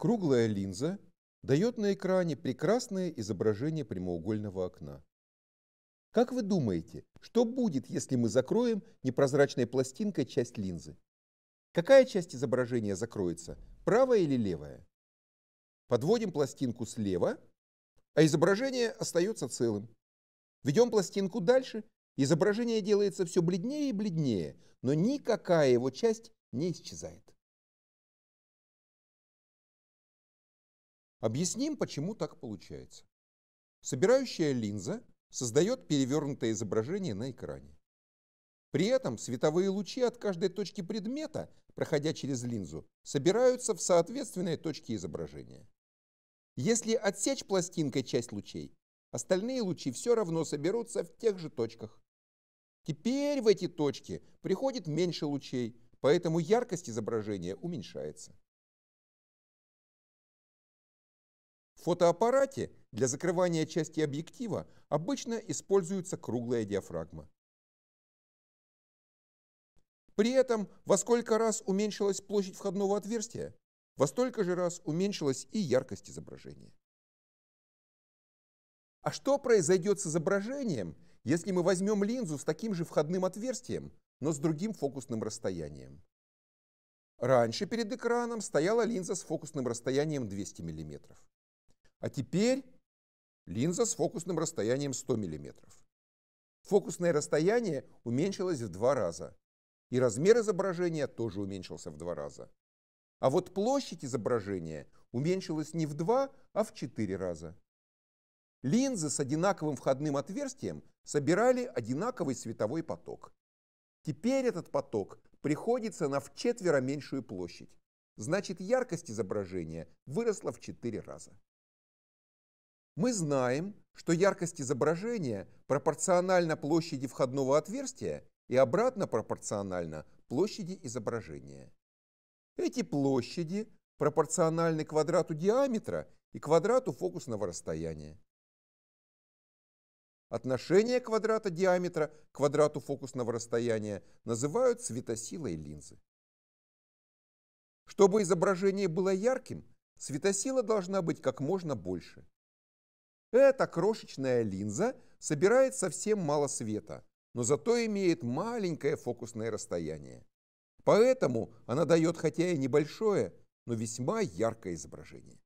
Круглая линза дает на экране прекрасное изображение прямоугольного окна. Как вы думаете, что будет, если мы закроем непрозрачной пластинкой часть линзы? Какая часть изображения закроется, правая или левая? Подводим пластинку слева, а изображение остается целым. Ведем пластинку дальше, изображение делается все бледнее и бледнее, но никакая его часть не исчезает. Объясним, почему так получается. Собирающая линза создает перевернутое изображение на экране. При этом световые лучи от каждой точки предмета, проходя через линзу, собираются в соответственные точки изображения. Если отсечь пластинкой часть лучей, остальные лучи все равно соберутся в тех же точках. Теперь в эти точки приходит меньше лучей, поэтому яркость изображения уменьшается. В фотоаппарате для закрывания части объектива обычно используется круглая диафрагма. При этом во сколько раз уменьшилась площадь входного отверстия, во столько же раз уменьшилась и яркость изображения. А что произойдет с изображением, если мы возьмем линзу с таким же входным отверстием, но с другим фокусным расстоянием? Раньше перед экраном стояла линза с фокусным расстоянием 200 мм. А теперь линза с фокусным расстоянием 100 мм. Фокусное расстояние уменьшилось в два раза. И размер изображения тоже уменьшился в два раза. А вот площадь изображения уменьшилась не в два, а в четыре раза. Линзы с одинаковым входным отверстием собирали одинаковый световой поток. Теперь этот поток приходится на вчетверо меньшую площадь. Значит, яркость изображения выросла в четыре раза. Мы знаем, что яркость изображения пропорциональна площади входного отверстия и обратно пропорциональна площади изображения. Эти площади пропорциональны квадрату диаметра и квадрату фокусного расстояния. Отношение квадрата диаметра к квадрату фокусного расстояния называют светосилой линзы. Чтобы изображение было ярким, светосила должна быть как можно больше. Эта крошечная линза собирает совсем мало света, но зато имеет маленькое фокусное расстояние. Поэтому она дает хотя и небольшое, но весьма яркое изображение.